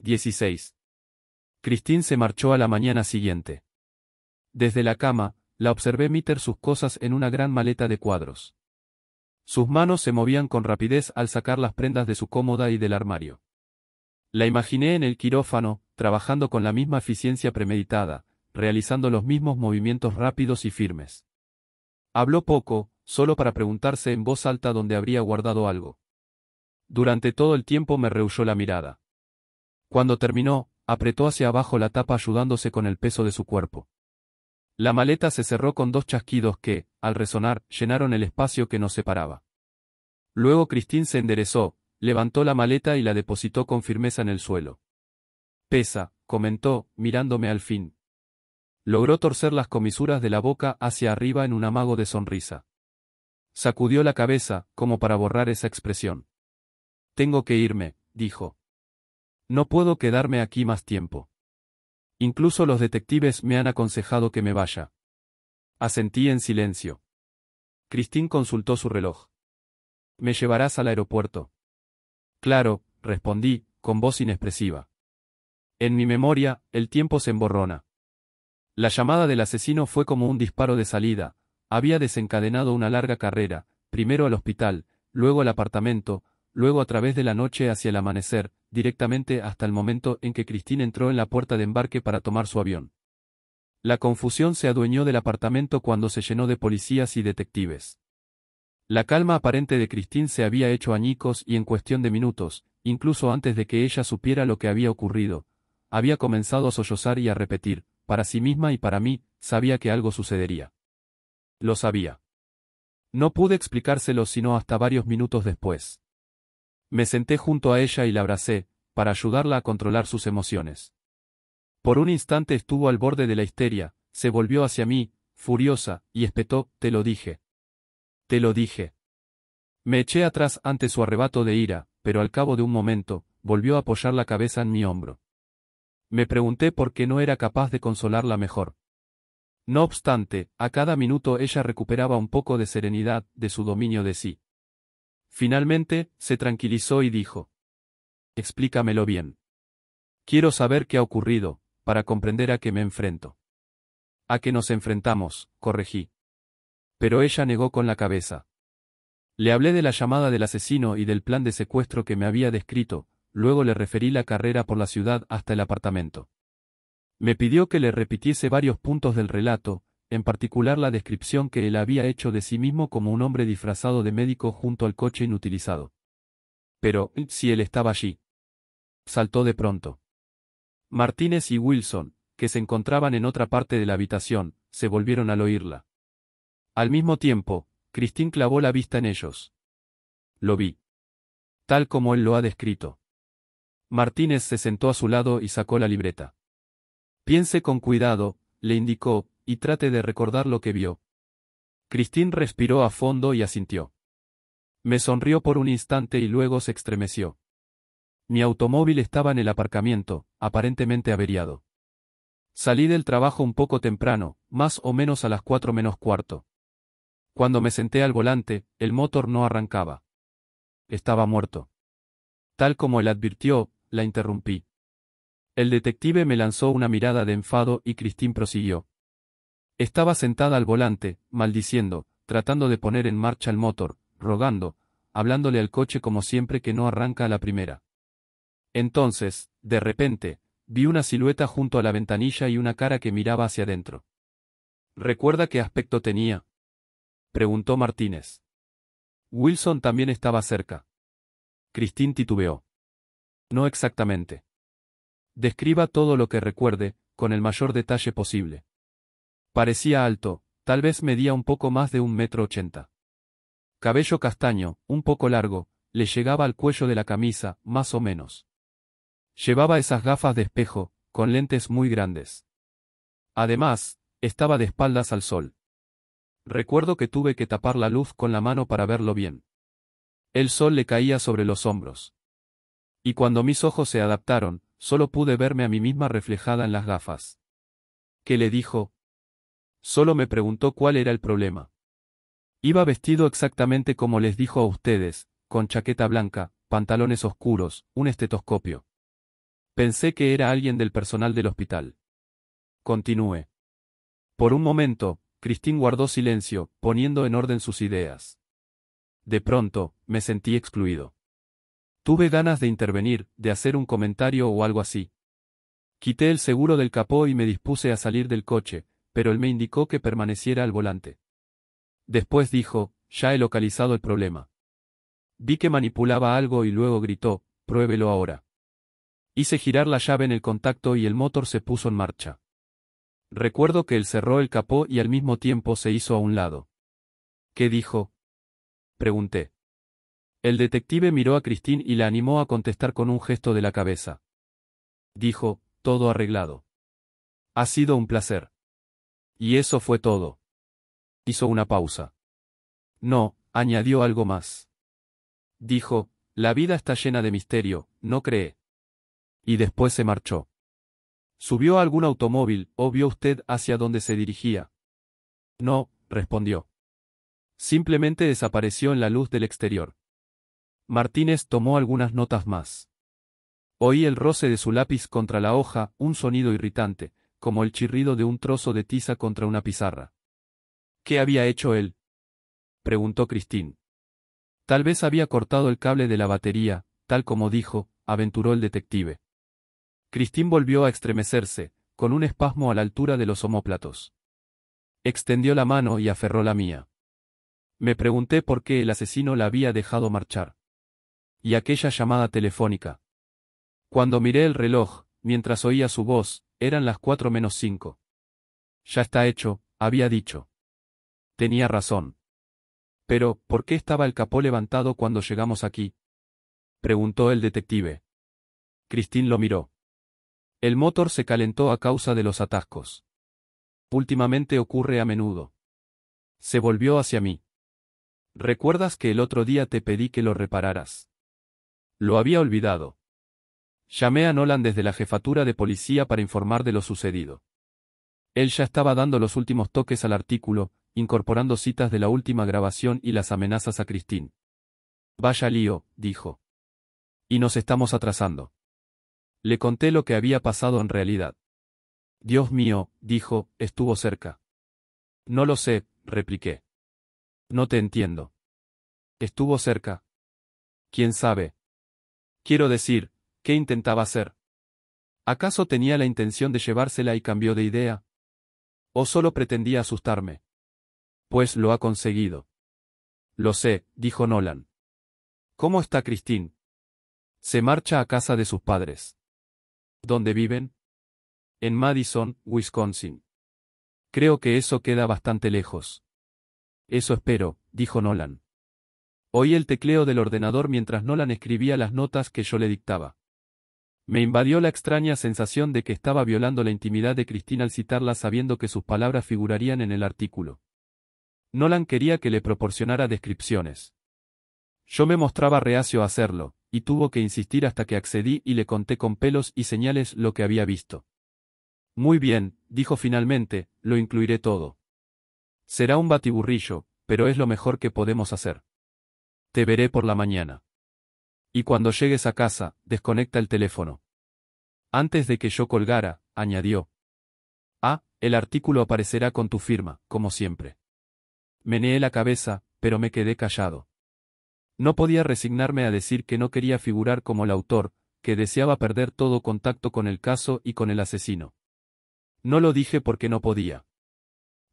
16. Christine se marchó a la mañana siguiente. Desde la cama, la observé meter sus cosas en una gran maleta de cuadros. Sus manos se movían con rapidez al sacar las prendas de su cómoda y del armario. La imaginé en el quirófano, trabajando con la misma eficiencia premeditada, realizando los mismos movimientos rápidos y firmes. Habló poco, solo para preguntarse en voz alta dónde habría guardado algo. Durante todo el tiempo me rehuyó la mirada. Cuando terminó, apretó hacia abajo la tapa ayudándose con el peso de su cuerpo. La maleta se cerró con dos chasquidos que, al resonar, llenaron el espacio que nos separaba. Luego Cristín se enderezó, levantó la maleta y la depositó con firmeza en el suelo. Pesa, comentó, mirándome al fin. Logró torcer las comisuras de la boca hacia arriba en un amago de sonrisa. Sacudió la cabeza, como para borrar esa expresión. Tengo que irme, dijo. No puedo quedarme aquí más tiempo. Incluso los detectives me han aconsejado que me vaya. Asentí en silencio. Cristín consultó su reloj. ¿Me llevarás al aeropuerto? Claro, respondí, con voz inexpresiva. En mi memoria, el tiempo se emborrona. La llamada del asesino fue como un disparo de salida, había desencadenado una larga carrera, primero al hospital, luego al apartamento, luego a través de la noche hacia el amanecer, directamente hasta el momento en que Christine entró en la puerta de embarque para tomar su avión. La confusión se adueñó del apartamento cuando se llenó de policías y detectives. La calma aparente de Christine se había hecho añicos y en cuestión de minutos, incluso antes de que ella supiera lo que había ocurrido, había comenzado a sollozar y a repetir, para sí misma y para mí, sabía que algo sucedería. Lo sabía. No pude explicárselo sino hasta varios minutos después. Me senté junto a ella y la abracé, para ayudarla a controlar sus emociones. Por un instante estuvo al borde de la histeria, se volvió hacia mí, furiosa, y espetó, te lo dije. Te lo dije. Me eché atrás ante su arrebato de ira, pero al cabo de un momento, volvió a apoyar la cabeza en mi hombro. Me pregunté por qué no era capaz de consolarla mejor. No obstante, a cada minuto ella recuperaba un poco de serenidad de su dominio de sí. Finalmente, se tranquilizó y dijo. Explícamelo bien. Quiero saber qué ha ocurrido, para comprender a qué me enfrento. A qué nos enfrentamos, corregí. Pero ella negó con la cabeza. Le hablé de la llamada del asesino y del plan de secuestro que me había descrito, luego le referí la carrera por la ciudad hasta el apartamento. Me pidió que le repitiese varios puntos del relato, en particular la descripción que él había hecho de sí mismo como un hombre disfrazado de médico junto al coche inutilizado. Pero, si él estaba allí. Saltó de pronto. Martínez y Wilson, que se encontraban en otra parte de la habitación, se volvieron al oírla. Al mismo tiempo, Cristín clavó la vista en ellos. Lo vi. Tal como él lo ha descrito. Martínez se sentó a su lado y sacó la libreta. Piense con cuidado, le indicó, y trate de recordar lo que vio. Cristín respiró a fondo y asintió. Me sonrió por un instante y luego se estremeció. Mi automóvil estaba en el aparcamiento, aparentemente averiado. Salí del trabajo un poco temprano, más o menos a las cuatro menos cuarto. Cuando me senté al volante, el motor no arrancaba. Estaba muerto. Tal como él advirtió, la interrumpí. El detective me lanzó una mirada de enfado y Cristín prosiguió. Estaba sentada al volante, maldiciendo, tratando de poner en marcha el motor, rogando, hablándole al coche como siempre que no arranca a la primera. Entonces, de repente, vi una silueta junto a la ventanilla y una cara que miraba hacia adentro. ¿Recuerda qué aspecto tenía? preguntó Martínez. Wilson también estaba cerca. Cristín titubeó. No exactamente. Describa todo lo que recuerde, con el mayor detalle posible. Parecía alto, tal vez medía un poco más de un metro ochenta. Cabello castaño, un poco largo, le llegaba al cuello de la camisa, más o menos. Llevaba esas gafas de espejo, con lentes muy grandes. Además, estaba de espaldas al sol. Recuerdo que tuve que tapar la luz con la mano para verlo bien. El sol le caía sobre los hombros. Y cuando mis ojos se adaptaron, solo pude verme a mí misma reflejada en las gafas. ¿Qué le dijo? solo me preguntó cuál era el problema. Iba vestido exactamente como les dijo a ustedes, con chaqueta blanca, pantalones oscuros, un estetoscopio. Pensé que era alguien del personal del hospital. Continúe. Por un momento, Cristín guardó silencio, poniendo en orden sus ideas. De pronto, me sentí excluido. Tuve ganas de intervenir, de hacer un comentario o algo así. Quité el seguro del capó y me dispuse a salir del coche, pero él me indicó que permaneciera al volante. Después dijo, ya he localizado el problema. Vi que manipulaba algo y luego gritó, pruébelo ahora. Hice girar la llave en el contacto y el motor se puso en marcha. Recuerdo que él cerró el capó y al mismo tiempo se hizo a un lado. ¿Qué dijo? Pregunté. El detective miró a Christine y la animó a contestar con un gesto de la cabeza. Dijo, todo arreglado. Ha sido un placer. Y eso fue todo. Hizo una pausa. No, añadió algo más. Dijo, la vida está llena de misterio, ¿no cree? Y después se marchó. ¿Subió algún automóvil o vio usted hacia dónde se dirigía? No, respondió. Simplemente desapareció en la luz del exterior. Martínez tomó algunas notas más. Oí el roce de su lápiz contra la hoja, un sonido irritante, como el chirrido de un trozo de tiza contra una pizarra. ¿Qué había hecho él? preguntó Cristín. Tal vez había cortado el cable de la batería, tal como dijo, aventuró el detective. Cristín volvió a estremecerse, con un espasmo a la altura de los omóplatos. Extendió la mano y aferró la mía. Me pregunté por qué el asesino la había dejado marchar. Y aquella llamada telefónica. Cuando miré el reloj, mientras oía su voz, eran las cuatro menos cinco. Ya está hecho, había dicho. Tenía razón. Pero, ¿por qué estaba el capó levantado cuando llegamos aquí? preguntó el detective. Cristín lo miró. El motor se calentó a causa de los atascos. Últimamente ocurre a menudo. Se volvió hacia mí. ¿Recuerdas que el otro día te pedí que lo repararas? Lo había olvidado. Llamé a Nolan desde la jefatura de policía para informar de lo sucedido. Él ya estaba dando los últimos toques al artículo, incorporando citas de la última grabación y las amenazas a Christine. Vaya lío, dijo. Y nos estamos atrasando. Le conté lo que había pasado en realidad. Dios mío, dijo, estuvo cerca. No lo sé, repliqué. No te entiendo. Estuvo cerca. ¿Quién sabe? Quiero decir, ¿Qué intentaba hacer? ¿Acaso tenía la intención de llevársela y cambió de idea? ¿O solo pretendía asustarme? Pues lo ha conseguido. Lo sé, dijo Nolan. ¿Cómo está Christine? Se marcha a casa de sus padres. ¿Dónde viven? En Madison, Wisconsin. Creo que eso queda bastante lejos. Eso espero, dijo Nolan. Oí el tecleo del ordenador mientras Nolan escribía las notas que yo le dictaba. Me invadió la extraña sensación de que estaba violando la intimidad de Cristina al citarla sabiendo que sus palabras figurarían en el artículo. Nolan quería que le proporcionara descripciones. Yo me mostraba reacio a hacerlo, y tuvo que insistir hasta que accedí y le conté con pelos y señales lo que había visto. Muy bien, dijo finalmente, lo incluiré todo. Será un batiburrillo, pero es lo mejor que podemos hacer. Te veré por la mañana. Y cuando llegues a casa, desconecta el teléfono. Antes de que yo colgara, añadió. Ah, el artículo aparecerá con tu firma, como siempre. Meneé la cabeza, pero me quedé callado. No podía resignarme a decir que no quería figurar como el autor, que deseaba perder todo contacto con el caso y con el asesino. No lo dije porque no podía.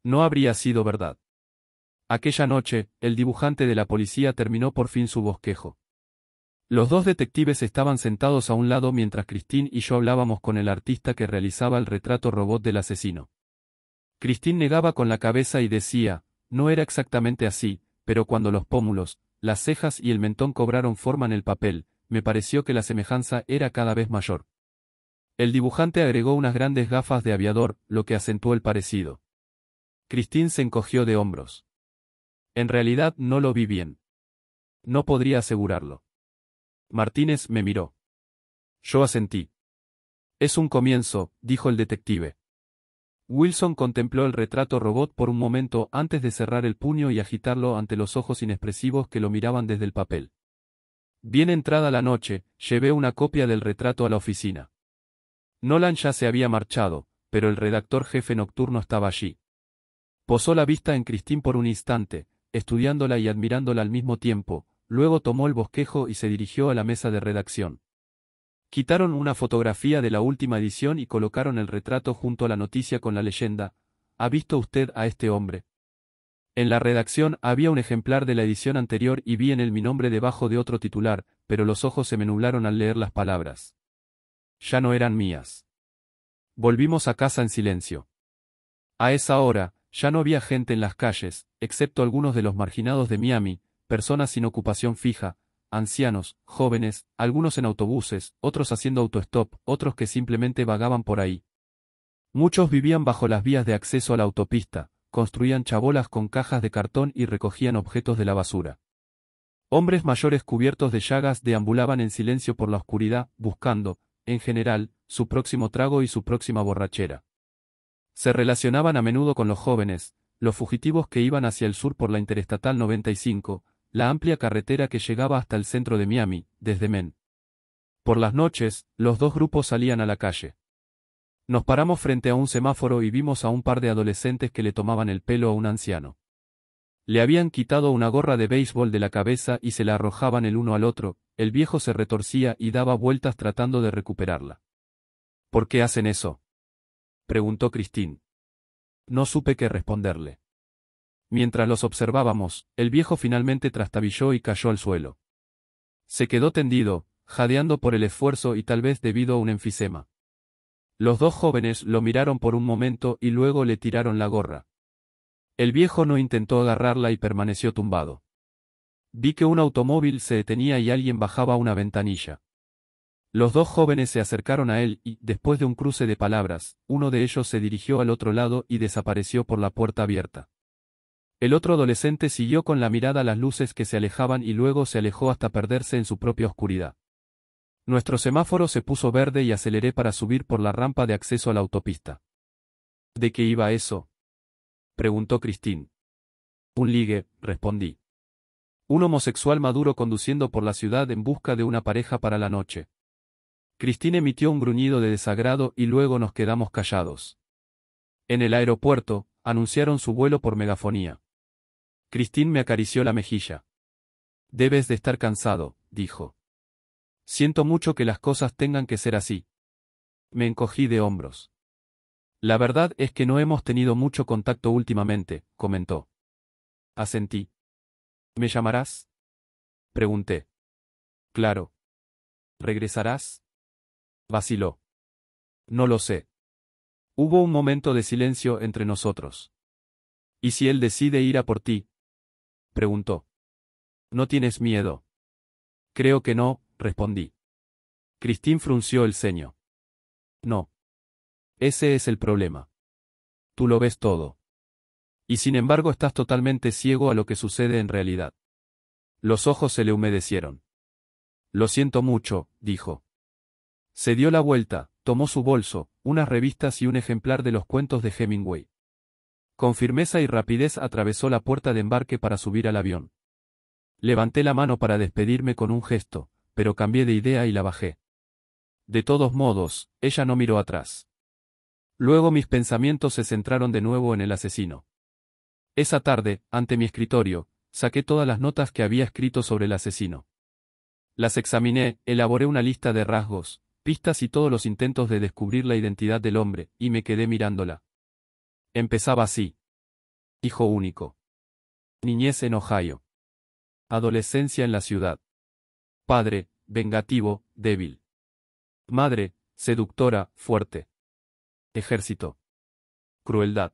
No habría sido verdad. Aquella noche, el dibujante de la policía terminó por fin su bosquejo. Los dos detectives estaban sentados a un lado mientras Christine y yo hablábamos con el artista que realizaba el retrato robot del asesino. Christine negaba con la cabeza y decía, no era exactamente así, pero cuando los pómulos, las cejas y el mentón cobraron forma en el papel, me pareció que la semejanza era cada vez mayor. El dibujante agregó unas grandes gafas de aviador, lo que acentuó el parecido. Christine se encogió de hombros. En realidad no lo vi bien. No podría asegurarlo. Martínez me miró. Yo asentí. Es un comienzo, dijo el detective. Wilson contempló el retrato robot por un momento antes de cerrar el puño y agitarlo ante los ojos inexpresivos que lo miraban desde el papel. Bien entrada la noche, llevé una copia del retrato a la oficina. Nolan ya se había marchado, pero el redactor jefe nocturno estaba allí. Posó la vista en Cristín por un instante, estudiándola y admirándola al mismo tiempo, Luego tomó el bosquejo y se dirigió a la mesa de redacción. Quitaron una fotografía de la última edición y colocaron el retrato junto a la noticia con la leyenda, ¿ha visto usted a este hombre? En la redacción había un ejemplar de la edición anterior y vi en él mi nombre debajo de otro titular, pero los ojos se me nublaron al leer las palabras. Ya no eran mías. Volvimos a casa en silencio. A esa hora, ya no había gente en las calles, excepto algunos de los marginados de Miami, personas sin ocupación fija, ancianos, jóvenes, algunos en autobuses, otros haciendo autostop, otros que simplemente vagaban por ahí. Muchos vivían bajo las vías de acceso a la autopista, construían chabolas con cajas de cartón y recogían objetos de la basura. Hombres mayores cubiertos de llagas deambulaban en silencio por la oscuridad, buscando, en general, su próximo trago y su próxima borrachera. Se relacionaban a menudo con los jóvenes, los fugitivos que iban hacia el sur por la Interestatal 95, la amplia carretera que llegaba hasta el centro de Miami, desde Men. Por las noches, los dos grupos salían a la calle. Nos paramos frente a un semáforo y vimos a un par de adolescentes que le tomaban el pelo a un anciano. Le habían quitado una gorra de béisbol de la cabeza y se la arrojaban el uno al otro, el viejo se retorcía y daba vueltas tratando de recuperarla. ¿Por qué hacen eso? preguntó Christine. No supe qué responderle. Mientras los observábamos, el viejo finalmente trastabilló y cayó al suelo. Se quedó tendido, jadeando por el esfuerzo y tal vez debido a un enfisema. Los dos jóvenes lo miraron por un momento y luego le tiraron la gorra. El viejo no intentó agarrarla y permaneció tumbado. Vi que un automóvil se detenía y alguien bajaba una ventanilla. Los dos jóvenes se acercaron a él y, después de un cruce de palabras, uno de ellos se dirigió al otro lado y desapareció por la puerta abierta. El otro adolescente siguió con la mirada las luces que se alejaban y luego se alejó hasta perderse en su propia oscuridad. Nuestro semáforo se puso verde y aceleré para subir por la rampa de acceso a la autopista. ¿De qué iba eso? preguntó Cristín. Un ligue, respondí. Un homosexual maduro conduciendo por la ciudad en busca de una pareja para la noche. Cristín emitió un gruñido de desagrado y luego nos quedamos callados. En el aeropuerto, anunciaron su vuelo por megafonía. Christine me acarició la mejilla. Debes de estar cansado, dijo. Siento mucho que las cosas tengan que ser así. Me encogí de hombros. La verdad es que no hemos tenido mucho contacto últimamente, comentó. Asentí. ¿Me llamarás? Pregunté. Claro. ¿Regresarás? Vaciló. No lo sé. Hubo un momento de silencio entre nosotros. Y si él decide ir a por ti, preguntó. ¿No tienes miedo? Creo que no, respondí. Cristín frunció el ceño. No. Ese es el problema. Tú lo ves todo. Y sin embargo estás totalmente ciego a lo que sucede en realidad. Los ojos se le humedecieron. Lo siento mucho, dijo. Se dio la vuelta, tomó su bolso, unas revistas y un ejemplar de los cuentos de Hemingway. Con firmeza y rapidez atravesó la puerta de embarque para subir al avión. Levanté la mano para despedirme con un gesto, pero cambié de idea y la bajé. De todos modos, ella no miró atrás. Luego mis pensamientos se centraron de nuevo en el asesino. Esa tarde, ante mi escritorio, saqué todas las notas que había escrito sobre el asesino. Las examiné, elaboré una lista de rasgos, pistas y todos los intentos de descubrir la identidad del hombre, y me quedé mirándola. Empezaba así. Hijo único. Niñez en Ohio. Adolescencia en la ciudad. Padre, vengativo, débil. Madre, seductora, fuerte. Ejército. Crueldad.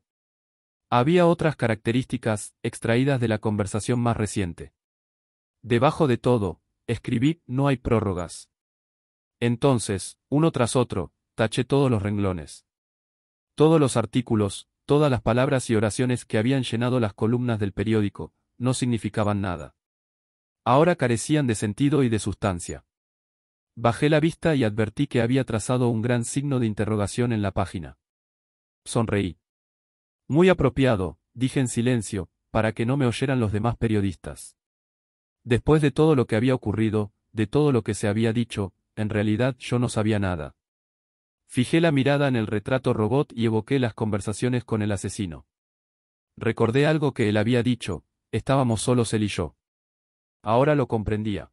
Había otras características, extraídas de la conversación más reciente. Debajo de todo, escribí, no hay prórrogas. Entonces, uno tras otro, taché todos los renglones. Todos los artículos, Todas las palabras y oraciones que habían llenado las columnas del periódico, no significaban nada. Ahora carecían de sentido y de sustancia. Bajé la vista y advertí que había trazado un gran signo de interrogación en la página. Sonreí. Muy apropiado, dije en silencio, para que no me oyeran los demás periodistas. Después de todo lo que había ocurrido, de todo lo que se había dicho, en realidad yo no sabía nada. Fijé la mirada en el retrato robot y evoqué las conversaciones con el asesino. Recordé algo que él había dicho, estábamos solos él y yo. Ahora lo comprendía.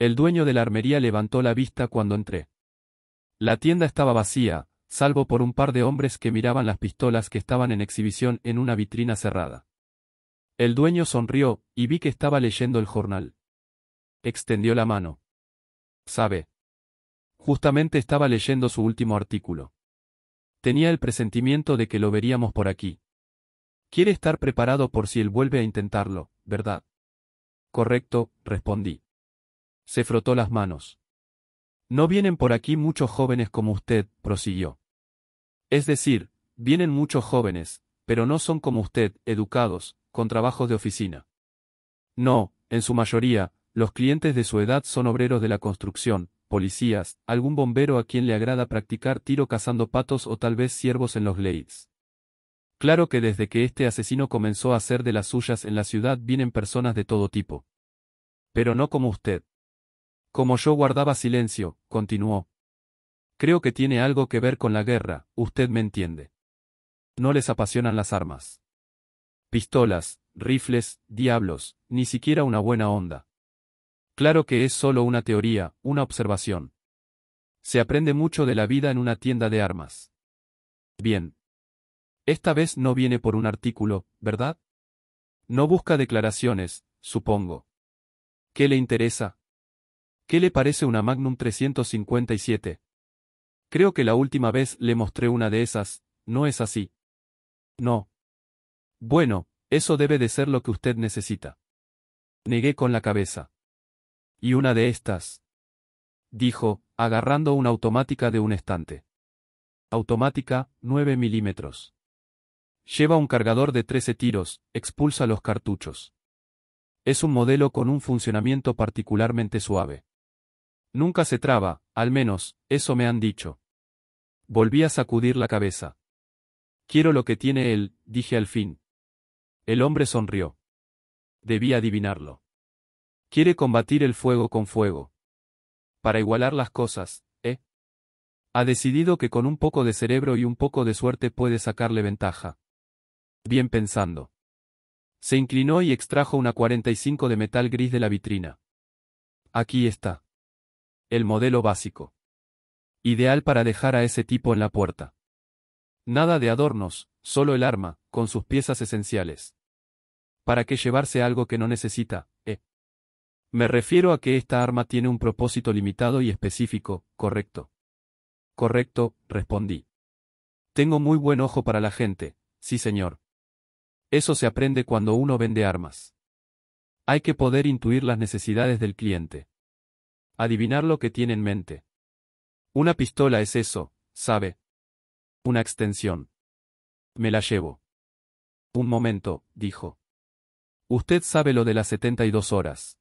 El dueño de la armería levantó la vista cuando entré. La tienda estaba vacía, salvo por un par de hombres que miraban las pistolas que estaban en exhibición en una vitrina cerrada. El dueño sonrió, y vi que estaba leyendo el jornal. Extendió la mano. Sabe. Justamente estaba leyendo su último artículo. Tenía el presentimiento de que lo veríamos por aquí. Quiere estar preparado por si él vuelve a intentarlo, ¿verdad? Correcto, respondí. Se frotó las manos. No vienen por aquí muchos jóvenes como usted, prosiguió. Es decir, vienen muchos jóvenes, pero no son como usted, educados, con trabajos de oficina. No, en su mayoría, los clientes de su edad son obreros de la construcción, policías, algún bombero a quien le agrada practicar tiro cazando patos o tal vez siervos en los Leids. Claro que desde que este asesino comenzó a hacer de las suyas en la ciudad vienen personas de todo tipo. Pero no como usted. Como yo guardaba silencio, continuó. Creo que tiene algo que ver con la guerra, usted me entiende. No les apasionan las armas. Pistolas, rifles, diablos, ni siquiera una buena onda. Claro que es solo una teoría, una observación. Se aprende mucho de la vida en una tienda de armas. Bien. Esta vez no viene por un artículo, ¿verdad? No busca declaraciones, supongo. ¿Qué le interesa? ¿Qué le parece una Magnum 357? Creo que la última vez le mostré una de esas, ¿no es así? No. Bueno, eso debe de ser lo que usted necesita. Negué con la cabeza. Y una de estas. Dijo, agarrando una automática de un estante. Automática, 9 milímetros. Lleva un cargador de 13 tiros, expulsa los cartuchos. Es un modelo con un funcionamiento particularmente suave. Nunca se traba, al menos, eso me han dicho. Volví a sacudir la cabeza. Quiero lo que tiene él, dije al fin. El hombre sonrió. Debí adivinarlo. Quiere combatir el fuego con fuego. Para igualar las cosas, ¿eh? Ha decidido que con un poco de cerebro y un poco de suerte puede sacarle ventaja. Bien pensando. Se inclinó y extrajo una 45 de metal gris de la vitrina. Aquí está. El modelo básico. Ideal para dejar a ese tipo en la puerta. Nada de adornos, solo el arma, con sus piezas esenciales. ¿Para qué llevarse algo que no necesita? Me refiero a que esta arma tiene un propósito limitado y específico, correcto. Correcto, respondí. Tengo muy buen ojo para la gente, sí señor. Eso se aprende cuando uno vende armas. Hay que poder intuir las necesidades del cliente. Adivinar lo que tiene en mente. Una pistola es eso, ¿sabe? Una extensión. Me la llevo. Un momento, dijo. Usted sabe lo de las 72 horas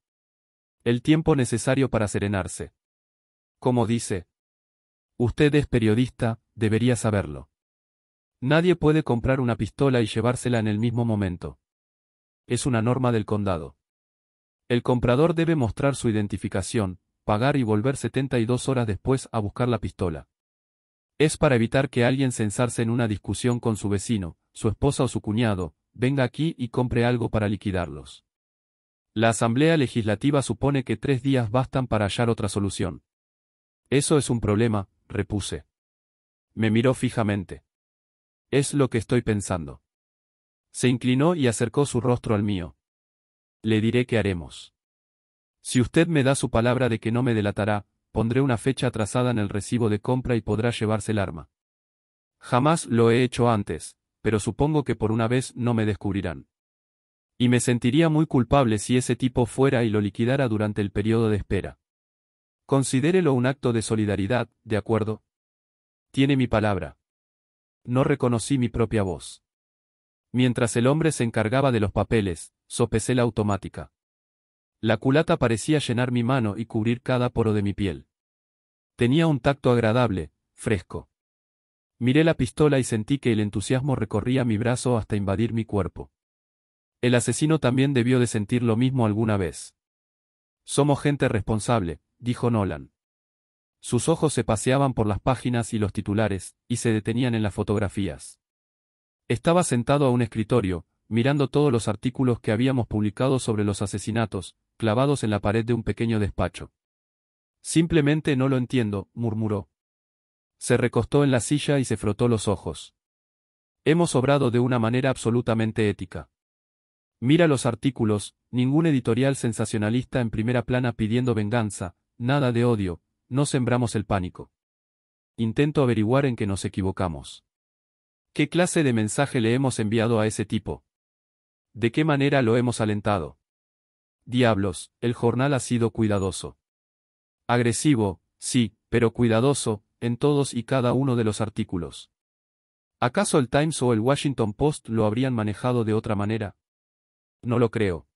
el tiempo necesario para serenarse. Como dice, usted es periodista, debería saberlo. Nadie puede comprar una pistola y llevársela en el mismo momento. Es una norma del condado. El comprador debe mostrar su identificación, pagar y volver 72 horas después a buscar la pistola. Es para evitar que alguien censarse en una discusión con su vecino, su esposa o su cuñado, venga aquí y compre algo para liquidarlos. La Asamblea Legislativa supone que tres días bastan para hallar otra solución. Eso es un problema, repuse. Me miró fijamente. Es lo que estoy pensando. Se inclinó y acercó su rostro al mío. Le diré qué haremos. Si usted me da su palabra de que no me delatará, pondré una fecha atrasada en el recibo de compra y podrá llevarse el arma. Jamás lo he hecho antes, pero supongo que por una vez no me descubrirán. Y me sentiría muy culpable si ese tipo fuera y lo liquidara durante el periodo de espera. Considérelo un acto de solidaridad, ¿de acuerdo? Tiene mi palabra. No reconocí mi propia voz. Mientras el hombre se encargaba de los papeles, sopesé la automática. La culata parecía llenar mi mano y cubrir cada poro de mi piel. Tenía un tacto agradable, fresco. Miré la pistola y sentí que el entusiasmo recorría mi brazo hasta invadir mi cuerpo. El asesino también debió de sentir lo mismo alguna vez. Somos gente responsable, dijo Nolan. Sus ojos se paseaban por las páginas y los titulares, y se detenían en las fotografías. Estaba sentado a un escritorio, mirando todos los artículos que habíamos publicado sobre los asesinatos, clavados en la pared de un pequeño despacho. Simplemente no lo entiendo, murmuró. Se recostó en la silla y se frotó los ojos. Hemos obrado de una manera absolutamente ética. Mira los artículos, ningún editorial sensacionalista en primera plana pidiendo venganza, nada de odio, no sembramos el pánico. Intento averiguar en qué nos equivocamos. ¿Qué clase de mensaje le hemos enviado a ese tipo? ¿De qué manera lo hemos alentado? Diablos, el jornal ha sido cuidadoso. Agresivo, sí, pero cuidadoso, en todos y cada uno de los artículos. ¿Acaso el Times o el Washington Post lo habrían manejado de otra manera? no lo creo.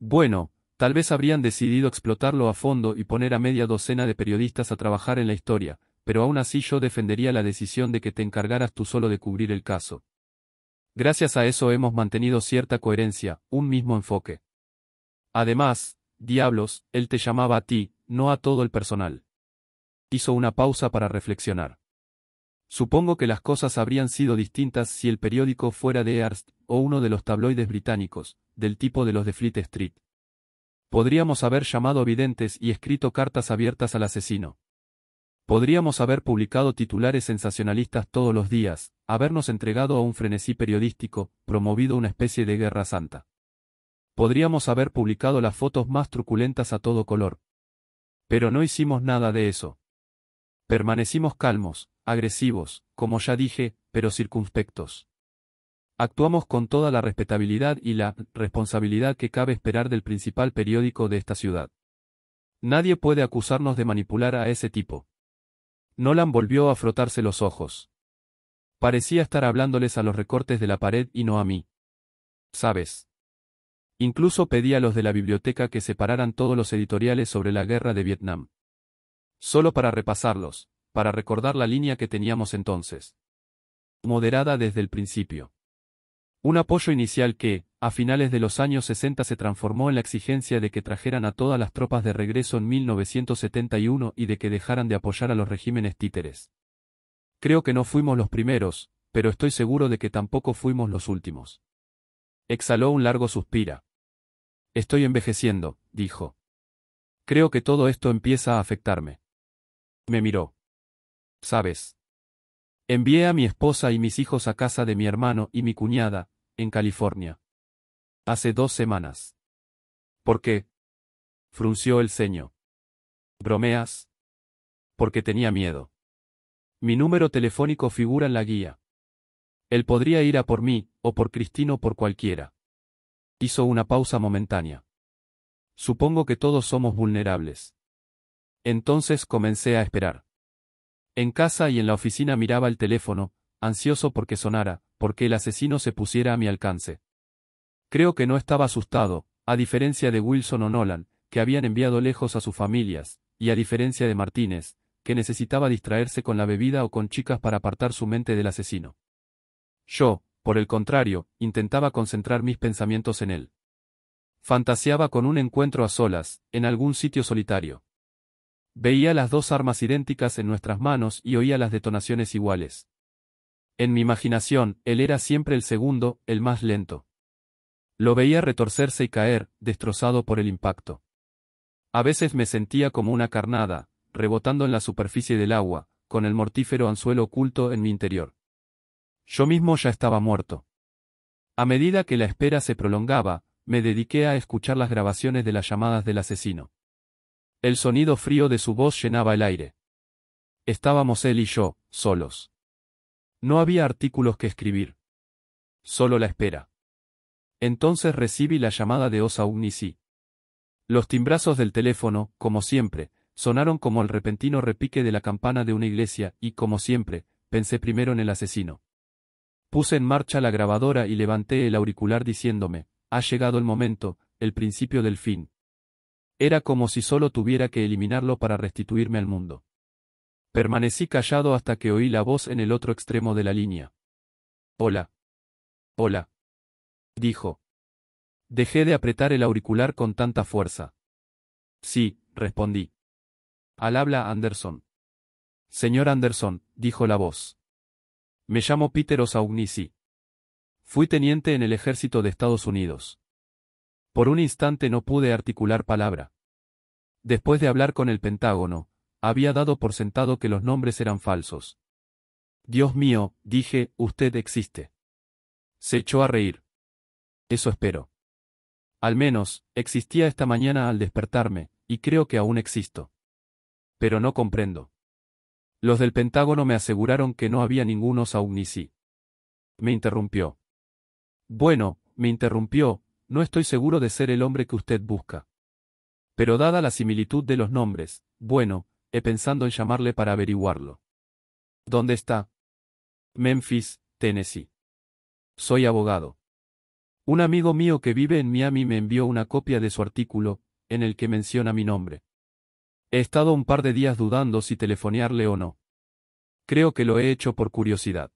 Bueno, tal vez habrían decidido explotarlo a fondo y poner a media docena de periodistas a trabajar en la historia, pero aún así yo defendería la decisión de que te encargaras tú solo de cubrir el caso. Gracias a eso hemos mantenido cierta coherencia, un mismo enfoque. Además, diablos, él te llamaba a ti, no a todo el personal. Hizo una pausa para reflexionar. Supongo que las cosas habrían sido distintas si el periódico fuera de Ernst o uno de los tabloides británicos, del tipo de los de Fleet Street. Podríamos haber llamado videntes y escrito cartas abiertas al asesino. Podríamos haber publicado titulares sensacionalistas todos los días, habernos entregado a un frenesí periodístico, promovido una especie de guerra santa. Podríamos haber publicado las fotos más truculentas a todo color. Pero no hicimos nada de eso. Permanecimos calmos, agresivos, como ya dije, pero circunspectos. Actuamos con toda la respetabilidad y la responsabilidad que cabe esperar del principal periódico de esta ciudad. Nadie puede acusarnos de manipular a ese tipo. Nolan volvió a frotarse los ojos. Parecía estar hablándoles a los recortes de la pared y no a mí. ¿Sabes? Incluso pedí a los de la biblioteca que separaran todos los editoriales sobre la guerra de Vietnam. Solo para repasarlos, para recordar la línea que teníamos entonces. Moderada desde el principio. Un apoyo inicial que, a finales de los años 60 se transformó en la exigencia de que trajeran a todas las tropas de regreso en 1971 y de que dejaran de apoyar a los regímenes títeres. Creo que no fuimos los primeros, pero estoy seguro de que tampoco fuimos los últimos. Exhaló un largo suspira. Estoy envejeciendo, dijo. Creo que todo esto empieza a afectarme. Me miró. Sabes. Envié a mi esposa y mis hijos a casa de mi hermano y mi cuñada, en California. Hace dos semanas. ¿Por qué? Frunció el ceño. ¿Bromeas? Porque tenía miedo. Mi número telefónico figura en la guía. Él podría ir a por mí, o por Cristino o por cualquiera. Hizo una pausa momentánea. Supongo que todos somos vulnerables. Entonces comencé a esperar. En casa y en la oficina miraba el teléfono, ansioso porque sonara, porque el asesino se pusiera a mi alcance. Creo que no estaba asustado, a diferencia de Wilson o Nolan, que habían enviado lejos a sus familias, y a diferencia de Martínez, que necesitaba distraerse con la bebida o con chicas para apartar su mente del asesino. Yo, por el contrario, intentaba concentrar mis pensamientos en él. Fantaseaba con un encuentro a solas, en algún sitio solitario. Veía las dos armas idénticas en nuestras manos y oía las detonaciones iguales. En mi imaginación, él era siempre el segundo, el más lento. Lo veía retorcerse y caer, destrozado por el impacto. A veces me sentía como una carnada, rebotando en la superficie del agua, con el mortífero anzuelo oculto en mi interior. Yo mismo ya estaba muerto. A medida que la espera se prolongaba, me dediqué a escuchar las grabaciones de las llamadas del asesino. El sonido frío de su voz llenaba el aire. Estábamos él y yo, solos. No había artículos que escribir. Solo la espera. Entonces recibí la llamada de Osa Ugnisi. Los timbrazos del teléfono, como siempre, sonaron como el repentino repique de la campana de una iglesia y, como siempre, pensé primero en el asesino. Puse en marcha la grabadora y levanté el auricular diciéndome, ha llegado el momento, el principio del fin. Era como si solo tuviera que eliminarlo para restituirme al mundo. Permanecí callado hasta que oí la voz en el otro extremo de la línea. Hola. Hola. Dijo. Dejé de apretar el auricular con tanta fuerza. Sí, respondí. Al habla Anderson. Señor Anderson, dijo la voz. Me llamo Peter O'Saugnisi. Fui teniente en el ejército de Estados Unidos. Por un instante no pude articular palabra. Después de hablar con el Pentágono, había dado por sentado que los nombres eran falsos. Dios mío, dije, usted existe. Se echó a reír. Eso espero. Al menos, existía esta mañana al despertarme, y creo que aún existo. Pero no comprendo. Los del Pentágono me aseguraron que no había ningunos aún ni sí. Me interrumpió. Bueno, me interrumpió, no estoy seguro de ser el hombre que usted busca. Pero dada la similitud de los nombres, bueno, he pensado en llamarle para averiguarlo. ¿Dónde está? Memphis, Tennessee. Soy abogado. Un amigo mío que vive en Miami me envió una copia de su artículo, en el que menciona mi nombre. He estado un par de días dudando si telefonearle o no. Creo que lo he hecho por curiosidad.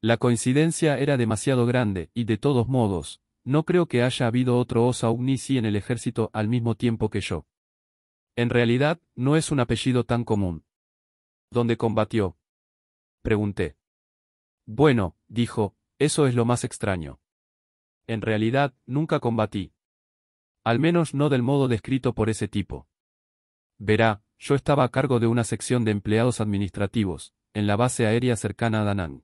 La coincidencia era demasiado grande, y de todos modos, no creo que haya habido otro Osa en el ejército al mismo tiempo que yo. En realidad, no es un apellido tan común. ¿Dónde combatió? Pregunté. Bueno, dijo, eso es lo más extraño. En realidad, nunca combatí. Al menos no del modo descrito por ese tipo. Verá, yo estaba a cargo de una sección de empleados administrativos, en la base aérea cercana a Danang.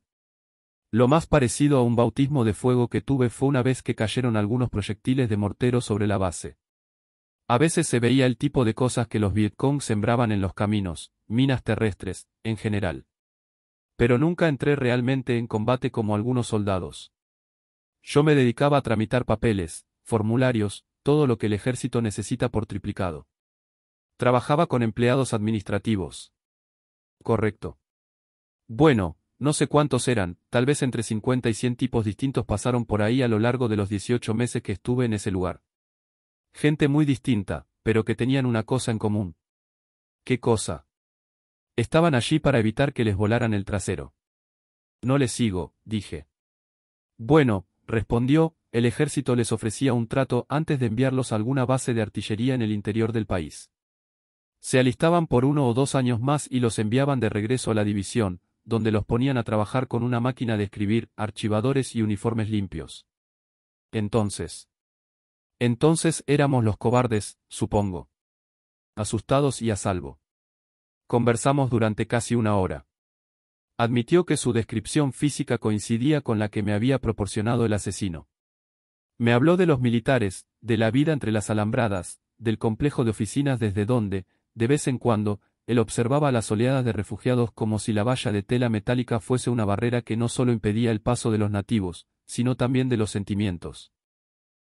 Lo más parecido a un bautismo de fuego que tuve fue una vez que cayeron algunos proyectiles de mortero sobre la base. A veces se veía el tipo de cosas que los Vietcong sembraban en los caminos, minas terrestres, en general. Pero nunca entré realmente en combate como algunos soldados. Yo me dedicaba a tramitar papeles, formularios, todo lo que el ejército necesita por triplicado. Trabajaba con empleados administrativos. Correcto. Bueno, no sé cuántos eran, tal vez entre 50 y 100 tipos distintos pasaron por ahí a lo largo de los 18 meses que estuve en ese lugar. Gente muy distinta, pero que tenían una cosa en común. ¿Qué cosa? Estaban allí para evitar que les volaran el trasero. No les sigo, dije. Bueno, respondió, el ejército les ofrecía un trato antes de enviarlos a alguna base de artillería en el interior del país. Se alistaban por uno o dos años más y los enviaban de regreso a la división, donde los ponían a trabajar con una máquina de escribir, archivadores y uniformes limpios. Entonces. Entonces éramos los cobardes, supongo. Asustados y a salvo. Conversamos durante casi una hora. Admitió que su descripción física coincidía con la que me había proporcionado el asesino. Me habló de los militares, de la vida entre las alambradas, del complejo de oficinas desde donde, de vez en cuando, él observaba las oleadas de refugiados como si la valla de tela metálica fuese una barrera que no solo impedía el paso de los nativos, sino también de los sentimientos.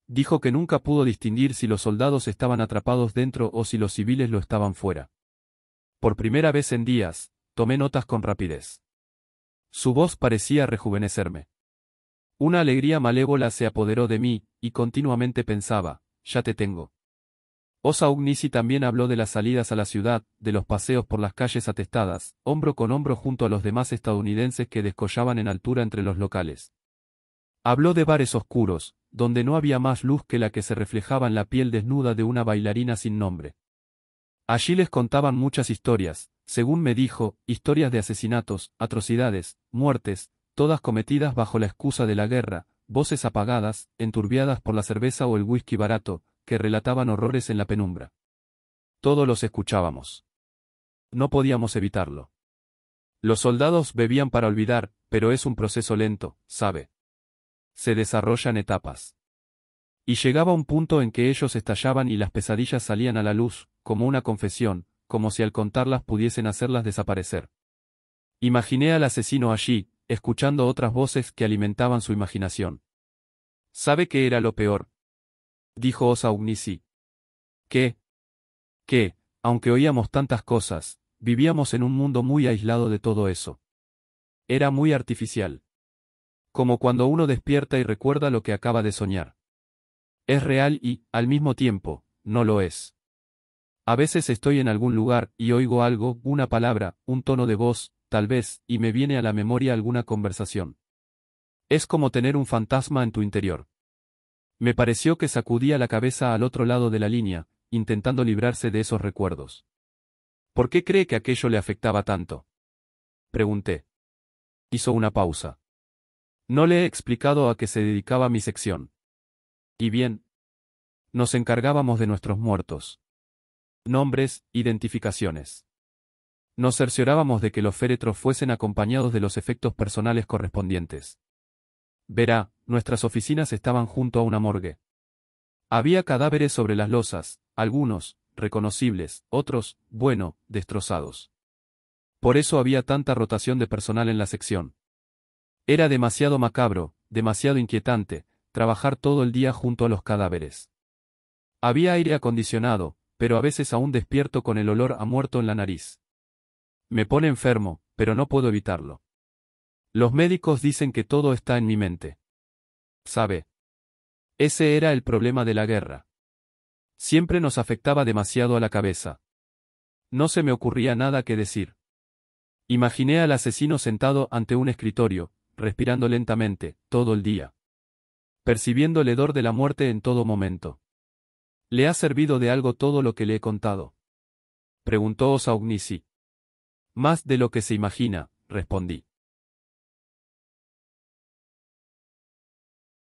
Dijo que nunca pudo distinguir si los soldados estaban atrapados dentro o si los civiles lo estaban fuera. Por primera vez en días, tomé notas con rapidez. Su voz parecía rejuvenecerme. Una alegría malévola se apoderó de mí, y continuamente pensaba, ya te tengo. Osa también habló de las salidas a la ciudad, de los paseos por las calles atestadas, hombro con hombro junto a los demás estadounidenses que descollaban en altura entre los locales. Habló de bares oscuros, donde no había más luz que la que se reflejaba en la piel desnuda de una bailarina sin nombre. Allí les contaban muchas historias, según me dijo, historias de asesinatos, atrocidades, muertes, todas cometidas bajo la excusa de la guerra, voces apagadas, enturbiadas por la cerveza o el whisky barato, que relataban horrores en la penumbra. Todos los escuchábamos. No podíamos evitarlo. Los soldados bebían para olvidar, pero es un proceso lento, sabe. Se desarrollan etapas. Y llegaba un punto en que ellos estallaban y las pesadillas salían a la luz, como una confesión, como si al contarlas pudiesen hacerlas desaparecer. Imaginé al asesino allí, escuchando otras voces que alimentaban su imaginación. ¿Sabe qué era lo peor? dijo Osa ¿Qué? ¿Qué? que, aunque oíamos tantas cosas, vivíamos en un mundo muy aislado de todo eso. Era muy artificial. Como cuando uno despierta y recuerda lo que acaba de soñar. Es real y, al mismo tiempo, no lo es. A veces estoy en algún lugar y oigo algo, una palabra, un tono de voz, tal vez, y me viene a la memoria alguna conversación. Es como tener un fantasma en tu interior. Me pareció que sacudía la cabeza al otro lado de la línea, intentando librarse de esos recuerdos. ¿Por qué cree que aquello le afectaba tanto? Pregunté. Hizo una pausa. No le he explicado a qué se dedicaba mi sección. Y bien. Nos encargábamos de nuestros muertos. Nombres, identificaciones. Nos cerciorábamos de que los féretros fuesen acompañados de los efectos personales correspondientes. Verá, nuestras oficinas estaban junto a una morgue. Había cadáveres sobre las losas, algunos, reconocibles, otros, bueno, destrozados. Por eso había tanta rotación de personal en la sección. Era demasiado macabro, demasiado inquietante, trabajar todo el día junto a los cadáveres. Había aire acondicionado, pero a veces aún despierto con el olor a muerto en la nariz. Me pone enfermo, pero no puedo evitarlo. Los médicos dicen que todo está en mi mente. ¿Sabe? Ese era el problema de la guerra. Siempre nos afectaba demasiado a la cabeza. No se me ocurría nada que decir. Imaginé al asesino sentado ante un escritorio, respirando lentamente, todo el día. Percibiendo el hedor de la muerte en todo momento. ¿Le ha servido de algo todo lo que le he contado? Preguntó Osaugnici. Más de lo que se imagina, respondí.